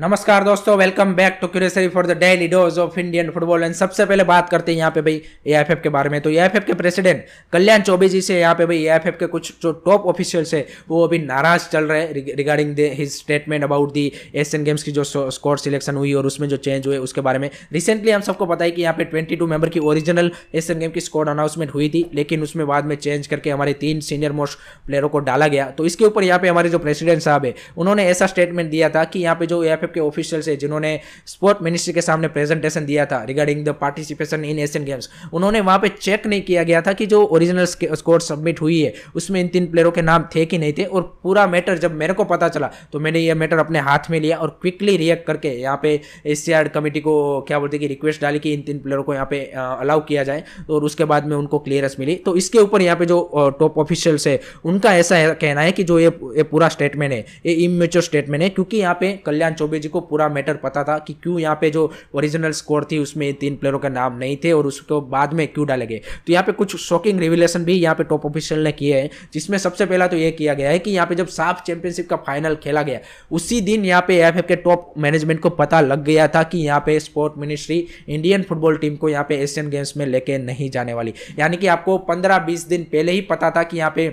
नमस्कार दोस्तों welcome back to क्यूरेसरी for the daily dose of Indian football and सबसे पहले बात करते हैं यहाँ पे भाई एआईएफएफ के बारे में तो एआईएफएफ के प्रेसिडेंट कल्याण चौबे जी से यहाँ पे भाई एआईएफएफ के कुछ जो टॉप ऑफिशियल्स है वो अभी नाराज चल रहे regarding the his statement about the Asian games की जो स्कोर सिलेक्शन हुई और उसमें जो चेंज हुए उसके बारे में रिसेंटली हम सबको पता है कि यहाँ पे ट्वेंटी मेंबर की ओरिजिनल एशियन गेम की स्कॉड अनाउंसमेंट हुई थी लेकिन उसमें बाद में चेंज करके हमारे तीन सीनियर मोस्ट प्लेयरों को डाला गया तो इसके ऊपर यहाँ पे हमारे जो प्रेसिडेंट साहब है उन्होंने ऐसा स्टेटमेंट दिया था कि यहाँ पे जो के ऑफिशियल से जिन्होंने स्पोर्ट मिनिस्ट्री के सामने प्रेजेंटेशन दिया था regarding the participation in Asian games उन्होंने वहाँ पे चेक नहीं किया गया था कि जो ओरिजिनल स्कोर सबमिट हुई है उसमें इन तीन प्लेयरों के नाम थे कि नहीं थे और पूरा मैटर जब मेरे को पता चला तो मैंने यह मैटर अपने हाथ में लिया और क्विकली रिएक्ट करके यहाँ पे एस कमेटी को क्या बोलते कि रिक्वेस्ट डाली कि इन तीन प्लेयरों को यहाँ पे अलाउ किया जाए तो और उसके बाद में उनको क्लियरेंस मिली तो इसके ऊपर यहाँ पे जो टॉप ऑफिशियल्स है उनका ऐसा कहना है कि जो ये, पूरा स्टेटमेंट है ये इमेच्योर स्टेटमेंट है क्योंकि यहाँ पे कल्याण चौबीस चौबे जी को पूरा मैटर पता था कि क्यों यहाँ पे जो ओरिजिनल स्कोर थी उसमें तीन प्लेयरों का नाम नहीं थे और उसको बाद में क्यों डाले गए तो यहाँ पे कुछ शॉकिंग रिविलेशन भी यहाँ पे टॉप ऑफिशियल ने किए हैं जिसमें सबसे पहला तो ये किया गया है कि यहाँ पे जब साफ चैंपियनशिप का फाइनल खेला गया उसी दिन यहाँ पे एफ के टॉप मैनेजमेंट को पता लग गया था कि यहाँ पे sport ministry Indian football team को यहाँ पे एशियन गेम्स में लेके नहीं जाने वाली यानी कि आपको पंद्रह बीस दिन पहले ही पता था कि यहाँ पे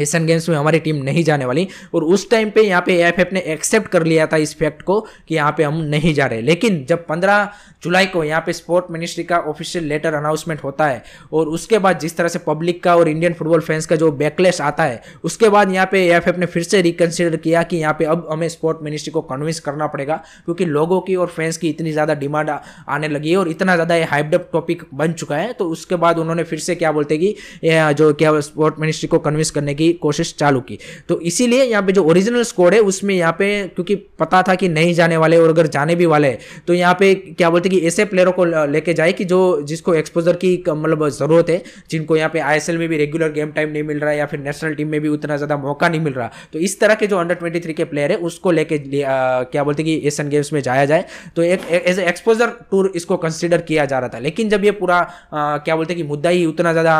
एशियन गेम्स में हमारी टीम नहीं जाने वाली और उस टाइम पे यहाँ पे एफ ने एक्सेप्ट कर लिया था इस फैक्ट को कि यहाँ पे हम नहीं जा रहे लेकिन जब 15 जुलाई को यहाँ पे स्पोर्ट मिनिस्ट्री का ऑफिशियल लेटर अनाउंसमेंट होता है और उसके बाद जिस तरह से पब्लिक का और इंडियन फुटबॉल फैंस का जो बैकलेस आता है उसके बाद यहाँ पे एफ ने फिर से रिकन्सिडर किया कि यहाँ पे अब हमें स्पोर्ट मिनिस्ट्री को कन्विंस करना पड़ेगा क्योंकि लोगों की और फैंस की इतनी ज़्यादा डिमांड आने लगी है और इतना ज़्यादा ये हाइपडअप टॉपिक बन चुका है तो उसके बाद उन्होंने फिर से क्या बोलते कि जो क्या स्पोर्ट मिनिस्ट्री को कन्विंस करने की की कोशिश चालू की तो इसीलिए यहाँ पे जो ओरिजिनल स्कोर है उसमें यहाँ पे क्योंकि पता था कि नहीं जाने वाले और अगर जाने भी वाले तो यहाँ पे क्या बोलते कि ऐसे प्लेयरों को लेके जाए कि जो जिसको एक्सपोजर की मतलब ज़रूरत है जिनको यहाँ पे आई में भी रेगुलर गेम टाइम नहीं मिल रहा है या फिर नेशनल टीम में भी उतना ज़्यादा मौका नहीं मिल रहा तो इस तरह के जो अंडर ट्वेंटी के प्लेयर है उसको लेके क्या बोलते कि एशियन गेम्स में जाया जाए तो एक एज एक्सपोजर टूर इसको कंसिडर किया जा रहा था लेकिन जब ये पूरा क्या बोलते कि मुद्दा ही उतना ज़्यादा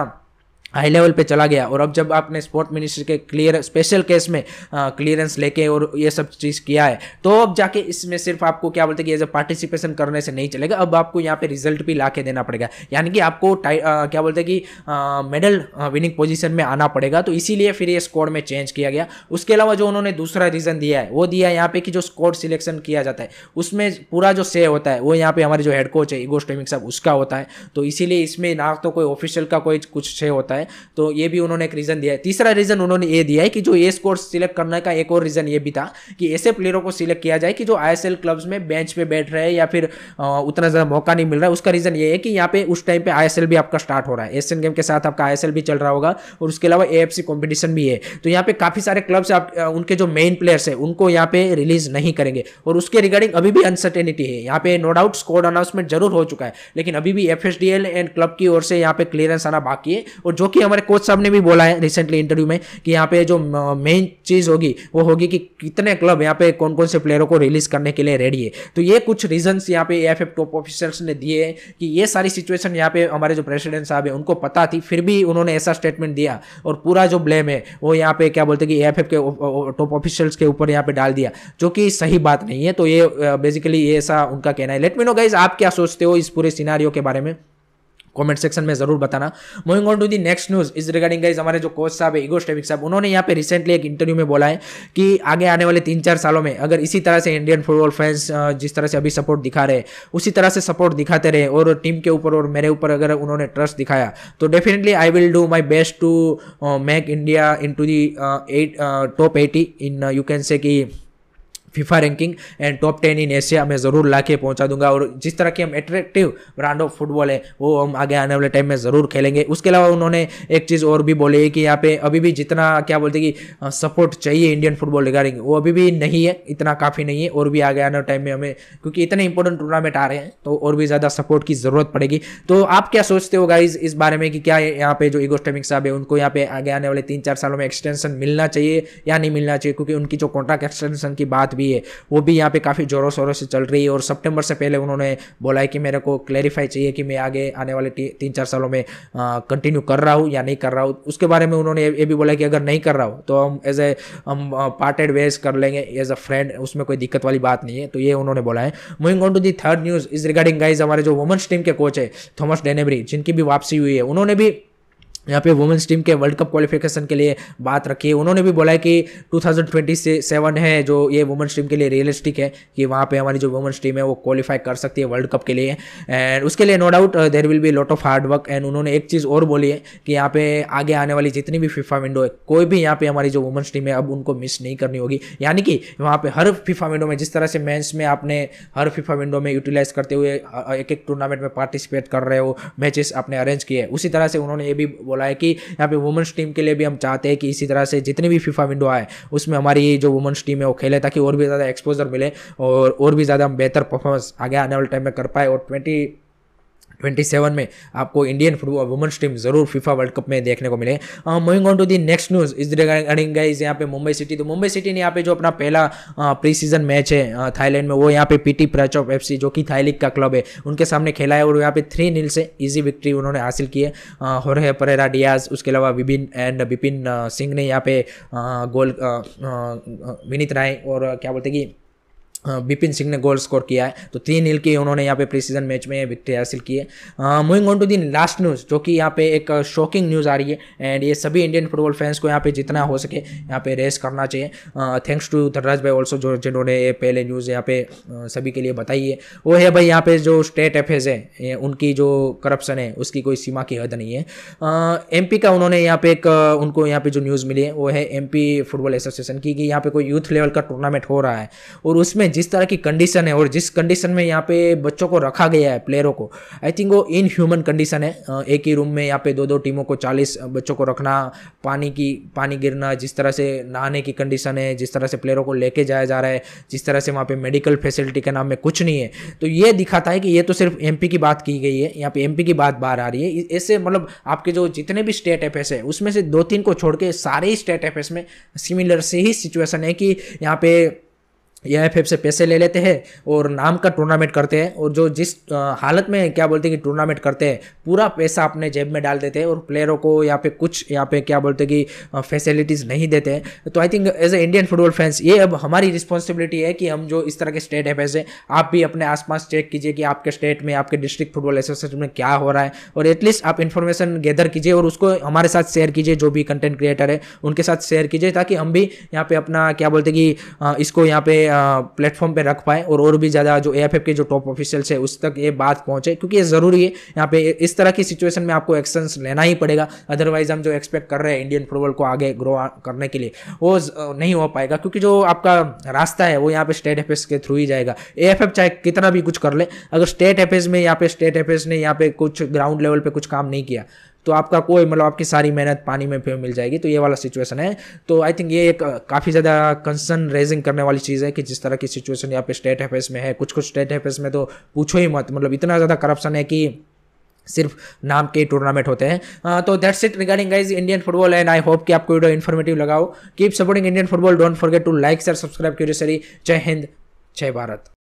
हाई लेवल पे चला गया और अब जब आपने स्पोर्ट मिनिस्टर के क्लियर स्पेशल केस में क्लियरेंस लेके और ये सब चीज़ किया है तो अब जाके इसमें सिर्फ आपको क्या बोलते हैं कि एज अ पार्टिसिपेशन करने से नहीं चलेगा अब आपको यहाँ पे रिजल्ट भी ला के देना पड़ेगा यानी कि आपको आ, क्या बोलते हैं कि मेडल विनिंग पोजिशन में आना पड़ेगा तो इसीलिए फिर ये स्कोर में चेंज किया गया उसके अलावा जो उन्होंने दूसरा रीज़न दिया है वो दिया है यहाँ पे कि जो स्कोर सिलेक्शन किया जाता है उसमें पूरा जो से होता है वो यहाँ पे हमारे जो हेड कोच है ईगो स्टेमिक साहब उसका होता है तो इसीलिए इसमें ना तो कोई ऑफिशियल का कोई कुछ से होता है है तो ये भी उन्होंने एक रीज़न दिया है तीसरा रीज़न उन्होंने ये दिया है कि जो ए स्कोर सिलेक्ट करने का एक और रीज़न ये भी था कि ऐसे प्लेयरों को सिलेक्ट किया जाए कि जो आई क्लब्स में बेंच पर बैठ रहे हैं या फिर उतना ज़्यादा मौका नहीं मिल रहा है उसका रीज़न ये है कि यहाँ पे उस टाइम पर आई भी आपका स्टार्ट हो रहा है एशियन गेम के साथ आपका आई भी चल रहा होगा और उसके अलावा ए एफ भी है तो यहाँ पे काफ़ी सारे क्लब्स आप उनके जो मेन प्लेयर्स है उनको यहाँ पे रिलीज नहीं करेंगे और उसके रिगार्डिंग अभी भी अनसर्टेनिटी है यहाँ पे नो डाउट स्कोर अनाउंसमेंट जरूर हो चुका है लेकिन अभी भी एफ एंड क्लब की ओर से यहाँ पे क्लियरेंस आना बाकी है और जो कि हमारे कोच साहब ने भी बोला है रिसेंटली इंटरव्यू में कि यहाँ पे जो मेन चीज़ होगी वो होगी कि कितने क्लब यहाँ पे कौन कौन से प्लेयरों को रिलीज करने के लिए रेडी है तो ये कुछ रीजन यहाँ पे एफ टॉप ऑफिसर्स ने दिए हैं कि ये सारी सिचुएशन यहाँ पे हमारे जो प्रेसिडेंट साहब है उनको पता थी फिर भी उन्होंने ऐसा स्टेटमेंट दिया और पूरा जो ब्लेम है वो यहाँ पे क्या बोलते हैं कि एफ के टॉप ऑफिशियल्स के ऊपर यहाँ पे डाल दिया जो कि सही बात नहीं है तो ये बेसिकली ये ऐसा उनका कहना है लेट मी नो गाइज आप क्या सोचते हो इस पूरे सिनारियों के बारे में कमेंट सेक्शन में जरूर बताना moving on to the next news is regarding guys हमारे जो कोच साहब है इगोस्टेविक साहब उन्होंने यहाँ पे रिसेंटली एक इंटरव्यू में बोला है कि आगे आने वाले तीन चार सालों में अगर इसी तरह से इंडियन फुटबॉल फैंस जिस तरह से अभी सपोर्ट दिखा रहे उसी तरह से सपोर्ट दिखाते रहे और टीम के ऊपर और मेरे ऊपर अगर उन्होंने ट्रस्ट दिखाया तो definitely I will do my best to make India into the top eighty in you can say की FIFA ranking and top ten in Asia मैं ज़रूर ला के पहुँचा दूंगा और जिस तरह की हम एट्रेक्टिव ब्रांड ऑफ फुटबॉल है वो हम आगे आने वाले टाइम में ज़रूर खेलेंगे उसके अलावा उन्होंने एक चीज़ और भी बोली है कि यहाँ पे अभी भी जितना क्या बोलते कि सपोर्ट चाहिए इंडियन फुटबॉल रिगार्डिंग वो अभी भी नहीं है इतना काफ़ी नहीं है और भी आगे आने वाले टाइम में हमें क्योंकि इतने इंपॉर्टेंट टूर्नामेंट आ रहे हैं तो और भी ज़्यादा सपोर्ट की ज़रूरत पड़ेगी तो आप क्या सोचते हो गाइज इस बारे में कि क्या यहाँ पे जो इगोस्टेमिक साहब है उनको यहाँ पे आगे आने वाले तीन चार सालों में एक्सटेंशन मिलना चाहिए या नहीं मिलना चाहिए क्योंकि उनकी जो कॉन्ट्रैक्ट एक्सटेंशन की बात भी भी है वो भी यहाँ पे काफ़ी जोरों शोरों से चल रही है और सितंबर से पहले उन्होंने बोला है कि मेरे को क्लैरिफाई चाहिए कि मैं आगे आने वाले ती, तीन चार सालों में कंटिन्यू कर रहा हूँ या नहीं कर रहा हूँ उसके बारे में उन्होंने ये भी बोला कि अगर नहीं कर रहा हूँ तो हम एज ए हम पार्टेड वेज कर लेंगे एज अ फ्रेंड उसमें कोई दिक्कत वाली बात नहीं है तो ये उन्होंने बोला है moving on to the third news is regarding guys हमारे जो वुमेंस टीम के कोच है थॉमस डेनेबरी जिनकी भी वापसी हुई है उन्होंने भी यहाँ पे वुमेंस टीम के वर्ल्ड कप क्वालिफिकेशन के लिए बात रखी है उन्होंने भी बोला है कि 2020 से सेवन है जो ये वुमेंस टीम के लिए रियलिस्टिक है कि वहाँ पे हमारी जो वुमेंस टीम है वो क्वालिफाई कर सकती है वर्ल्ड कप के लिए एंड उसके लिए no doubt there will be lot of hard work and उन्होंने एक चीज़ और बोली है कि यहाँ पे आगे आने वाली जितनी भी फिफा विंडो है कोई भी यहाँ पे हमारी जो वुमेंस टीम है अब उनको मिस नहीं करनी होगी यानी कि वहाँ पर हर फिफा विंडो में जिस तरह से मैच में आपने हर फिफा विंडो में यूटिलाइज करते हुए एक एक टूर्नामेंट में पार्टिसिपेट कर रहे हो मैचेस आपने अरेंज किए उसी तरह से उन्होंने ये भी बोला है कि यहाँ पे वुमेंस टीम के लिए भी हम चाहते हैं कि इसी तरह से जितने भी फीफा विंडो आए उसमें हमारी जो वुमेंस टीम है वो खेले ताकि और भी ज़्यादा एक्सपोजर मिले और और भी ज़्यादा हम बेहतर परफॉर्मेंस आगे आने वाले टाइम में कर पाए और ट्वेंटी 27 में आपको इंडियन फुटबॉल वुमेंस टीम जरूर फीफा वर्ल्ड कप में देखने को मिले moving on to the next news is regarding guys यहाँ पे मुंबई सिटी तो मुंबई सिटी ने यहाँ पे जो अपना पहला प्री सीजन मैच है थाईलैंड uh, में वो यहाँ पे पीटी ऑफ एफ जो कि थाईलिक का क्लब है उनके सामने खेला है और यहाँ पे थ्री नील से ईजी विक्ट्री उन्होंने हासिल की है हो रहे परेरा डियाज उसके अलावा विपिन एंड बिपिन सिंह ने यहाँ पे गोल uh, uh, विनीत राय और क्या बोलते कि बिपिन सिंह ने गोल स्कोर किया है तो तीन हिल की उन्होंने यहाँ पे प्री सीजन मैच में विक्ट्री हासिल की है moving on to the last news जो कि यहाँ पे एक शॉकिंग न्यूज़ आ रही है एंड ये सभी इंडियन फुटबॉल फैंस को यहाँ पे जितना हो सके यहाँ पे रेस करना चाहिए थैंक्स टू धनराज भाई ऑल्सो जो जिन्होंने पहले न्यूज़ यहाँ पे सभी के लिए बताई है वो है भाई यहाँ पे जो स्टेट अफेयर्स है उनकी जो करप्शन है उसकी कोई सीमा की हद नहीं है एम का उन्होंने यहाँ पे एक उनको यहाँ पे जो न्यूज़ मिली है वो है एम फुटबॉल एसोसिएशन की कि यहाँ पे कोई यूथ लेवल का टूर्नामेंट हो रहा है और उसमें जिस तरह की कंडीशन है और जिस कंडीशन में यहाँ पे बच्चों को रखा गया है प्लेयरों को आई थिंक वो इन ह्यूमन कंडीशन है एक ही रूम में यहाँ पे दो दो टीमों को चालीस बच्चों को रखना पानी की पानी गिरना जिस तरह से नहाने की कंडीशन है जिस तरह से प्लेयरों को लेके जाया जा रहा है जिस तरह से वहाँ पे मेडिकल फैसिलिटी के नाम में कुछ नहीं है तो ये दिखाता है कि ये तो सिर्फ एम की बात की गई है यहाँ पे एम की बात बाहर आ रही है ऐसे मतलब आपके जो जितने भी स्टेट एफ है उसमें से दो तीन को छोड़ के सारे ही स्टेट एफ में सिमिलर से ही सिचुएसन है कि यहाँ पे या एफ से पैसे ले लेते हैं और नाम का टूर्नामेंट करते हैं और जो जिस हालत में क्या बोलते हैं कि टूर्नामेंट करते हैं पूरा पैसा अपने जेब में डाल देते हैं और प्लेयरों को यहाँ पे कुछ यहाँ पे क्या बोलते हैं कि फैसिलिटीज़ नहीं देते तो I think as a Indian football fans ये अब हमारी रिस्पॉन्सिबिलिटी है कि हम जो इस तरह के स्टेट है पैसे आप भी अपने आसपास चेक कीजिए कि आपके स्टेट में आपके डिस्ट्रिक्ट फुटबॉल एसोसिएशन में क्या हो रहा है और एटलीस्ट आप इन्फॉर्मेशन गैदर कीजिए और उसको हमारे साथ शेयर कीजिए जो भी कंटेंट क्रिएटर है उनके साथ शेयर कीजिए ताकि हम भी यहाँ पे अपना क्या बोलते हैं कि इसको यहाँ पे प्लेटफॉर्म पे रख पाए और और भी ज़्यादा जो ए के जो टॉप ऑफिशियल्स है उस तक ये बात पहुँचे क्योंकि ये ज़रूरी है यहाँ पे इस तरह की सिचुएशन में आपको एक्शन लेना ही पड़ेगा अदरवाइज हम जो एक्सपेक्ट कर रहे हैं इंडियन फुटबॉल को आगे ग्रो करने के लिए वो नहीं हो पाएगा क्योंकि जो आपका रास्ता है वो यहाँ पे स्टेट एफ के थ्रू ही जाएगा ए चाहे कितना भी कुछ कर ले अगर स्टेट एफ में यहाँ पे स्टेट एफ ने यहाँ पे कुछ ग्राउंड लेवल पर कुछ काम नहीं किया तो आपका कोई मतलब आपकी सारी मेहनत पानी में फिर मिल जाएगी तो ये वाला सिचुएशन है तो आई थिंक ये एक काफ़ी ज़्यादा कंसर्न रेजिंग करने वाली चीज़ है कि जिस तरह की सिचुएशन यहाँ पे स्टेट अफेयर्स में है कुछ कुछ स्टेट अफेयर्स में तो पूछो ही मत मतलब इतना ज़्यादा करप्शन है कि सिर्फ नाम के टूर्नामेंट होते हैं हाँ, तो that's it regarding guys Indian football and I hope कि आपको वीडियो इन्फॉर्मेटिव लगाओ keep supporting Indian football don't forget to like share subscribe क्यूरियसरी जय हिंद जय भारत